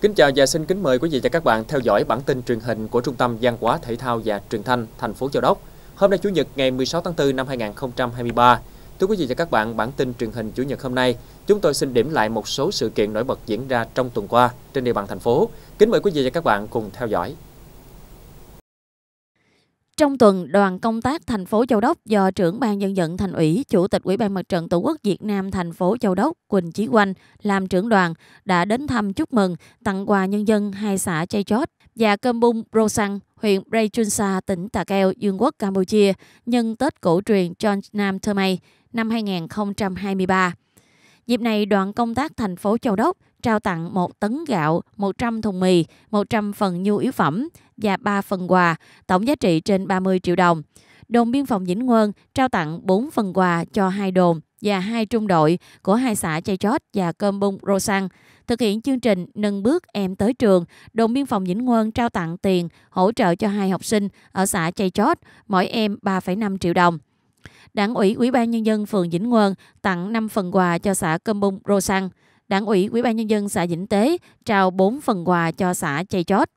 Kính chào và xin kính mời quý vị và các bạn theo dõi bản tin truyền hình của Trung tâm Văn hóa Thể thao và Truyền thanh thành phố Châu Đốc. Hôm nay Chủ nhật ngày 16 tháng 4 năm 2023. Thưa quý vị và các bạn, bản tin truyền hình Chủ nhật hôm nay, chúng tôi xin điểm lại một số sự kiện nổi bật diễn ra trong tuần qua trên địa bàn thành phố. Kính mời quý vị và các bạn cùng theo dõi. Trong tuần, đoàn công tác thành phố Châu Đốc do trưởng ban dân vận thành ủy, chủ tịch Ủy ban Mặt trận Tổ quốc Việt Nam thành phố Châu Đốc Quỳnh Chí Quanh làm trưởng đoàn đã đến thăm chúc mừng, tặng quà nhân dân hai xã Chay Chót và Cơm Bung Rosang, huyện Raychunsa, tỉnh Tà Keo, Dương quốc Campuchia nhân Tết cổ truyền John Nam Thơ Thơmay năm 2023. Dịp này, đoàn công tác thành phố Châu Đốc trao tặng 1 tấn gạo, 100 thùng mì, 100 phần nhu yếu phẩm và 3 phần quà, tổng giá trị trên 30 triệu đồng. Đồn biên phòng Vĩnh Ngân trao tặng 4 phần quà cho hai đồn và hai trung đội của hai xã Chay Chót và Cơm Bung Rô Rosan. Thực hiện chương trình Nâng bước em tới trường, đồn biên phòng Vĩnh Ngân trao tặng tiền hỗ trợ cho hai học sinh ở xã Chay Chót, mỗi em 3,5 triệu đồng. Đảng ủy Ủy ban Nhân dân phường Vĩnh Ngân tặng 5 phần quà cho xã Cơm Bung Rô Rosan. Đảng ủy Ủy ban Nhân dân xã Vĩnh Tế trao 4 phần quà cho xã Chay Chót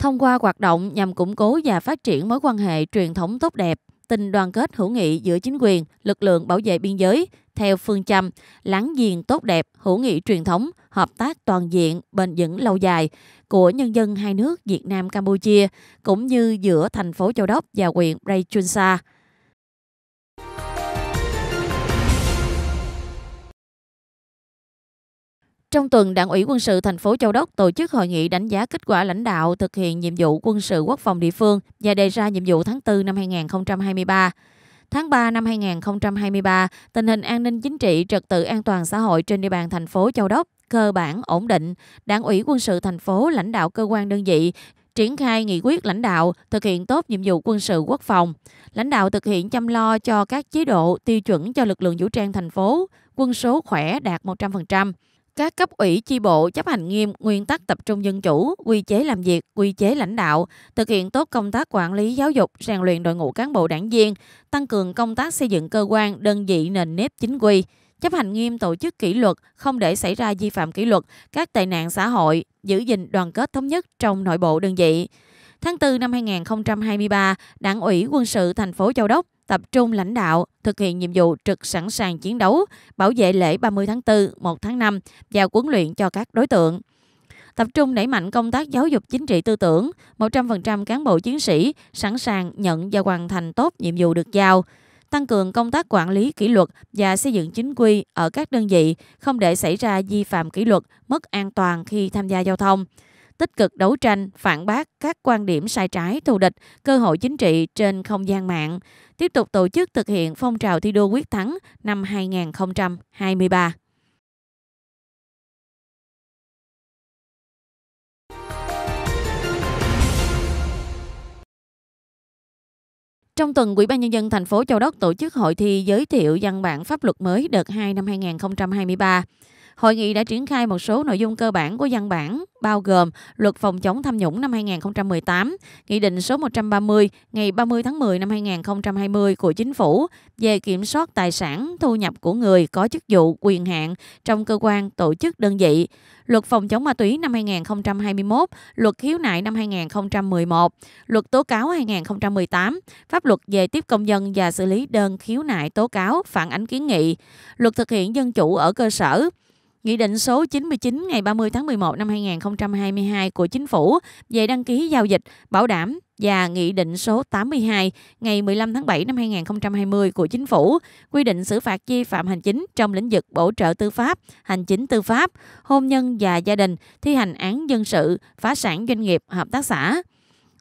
thông qua hoạt động nhằm củng cố và phát triển mối quan hệ truyền thống tốt đẹp, tình đoàn kết hữu nghị giữa chính quyền, lực lượng bảo vệ biên giới theo phương châm láng giềng tốt đẹp, hữu nghị truyền thống, hợp tác toàn diện, bền vững lâu dài của nhân dân hai nước Việt Nam Campuchia cũng như giữa thành phố Châu Đốc và huyện Prey Raychunsa. Trong tuần, Đảng ủy quân sự thành phố Châu Đốc tổ chức hội nghị đánh giá kết quả lãnh đạo thực hiện nhiệm vụ quân sự quốc phòng địa phương và đề ra nhiệm vụ tháng 4 năm 2023. Tháng 3 năm 2023, tình hình an ninh chính trị, trật tự an toàn xã hội trên địa bàn thành phố Châu Đốc cơ bản ổn định. Đảng ủy quân sự thành phố lãnh đạo cơ quan đơn vị triển khai nghị quyết lãnh đạo thực hiện tốt nhiệm vụ quân sự quốc phòng, lãnh đạo thực hiện chăm lo cho các chế độ tiêu chuẩn cho lực lượng vũ trang thành phố, quân số khỏe đạt 100% các cấp ủy chi bộ chấp hành nghiêm nguyên tắc tập trung dân chủ, quy chế làm việc, quy chế lãnh đạo, thực hiện tốt công tác quản lý giáo dục, rèn luyện đội ngũ cán bộ đảng viên, tăng cường công tác xây dựng cơ quan, đơn vị nền nếp chính quy, chấp hành nghiêm tổ chức kỷ luật, không để xảy ra vi phạm kỷ luật, các tệ nạn xã hội, giữ gìn đoàn kết thống nhất trong nội bộ đơn vị. Tháng 4 năm 2023, Đảng ủy quân sự thành phố Châu Đốc tập trung lãnh đạo, thực hiện nhiệm vụ trực sẵn sàng chiến đấu, bảo vệ lễ 30 tháng 4, 1 tháng 5 và huấn luyện cho các đối tượng tập trung đẩy mạnh công tác giáo dục chính trị tư tưởng, 100% cán bộ chiến sĩ sẵn sàng nhận và hoàn thành tốt nhiệm vụ được giao, tăng cường công tác quản lý kỷ luật và xây dựng chính quy ở các đơn vị, không để xảy ra vi phạm kỷ luật, mất an toàn khi tham gia giao thông tích cực đấu tranh, phản bác các quan điểm sai trái thù địch, cơ hội chính trị trên không gian mạng, tiếp tục tổ chức thực hiện phong trào thi đua quyết thắng năm 2023. Trong tuần, Ủy ban nhân dân thành phố Châu Đốc tổ chức hội thi giới thiệu văn bản pháp luật mới đợt 2 năm 2023. Hội nghị đã triển khai một số nội dung cơ bản của văn bản, bao gồm Luật phòng chống tham nhũng năm 2018, Nghị định số 130 ngày 30 tháng 10 năm 2020 của Chính phủ về kiểm soát tài sản, thu nhập của người có chức vụ, quyền hạn trong cơ quan, tổ chức, đơn vị, Luật phòng chống ma túy năm 2021, Luật khiếu nại năm 2011, Luật tố cáo 2018, Pháp luật về tiếp công dân và xử lý đơn khiếu nại tố cáo phản ánh kiến nghị, Luật thực hiện dân chủ ở cơ sở, Nghị định số 99 ngày 30 tháng 11 năm 2022 của Chính phủ về đăng ký giao dịch bảo đảm và Nghị định số 82 ngày 15 tháng 7 năm 2020 của Chính phủ quy định xử phạt vi phạm hành chính trong lĩnh vực bổ trợ tư pháp, hành chính tư pháp, hôn nhân và gia đình, thi hành án dân sự, phá sản doanh nghiệp, hợp tác xã.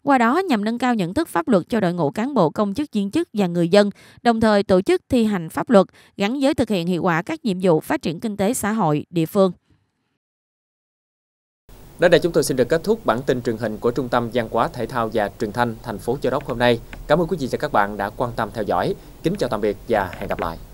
Qua đó nhằm nâng cao nhận thức pháp luật cho đội ngũ cán bộ công chức viên chức và người dân, đồng thời tổ chức thi hành pháp luật gắn với thực hiện hiệu quả các nhiệm vụ phát triển kinh tế xã hội địa phương. Đó đây chúng tôi xin được kết thúc bản tin truyền hình của Trung tâm Văn Quá Thể thao và Truyền thanh thành phố Châu Đốc hôm nay. Cảm ơn quý vị và các bạn đã quan tâm theo dõi. Kính chào tạm biệt và hẹn gặp lại.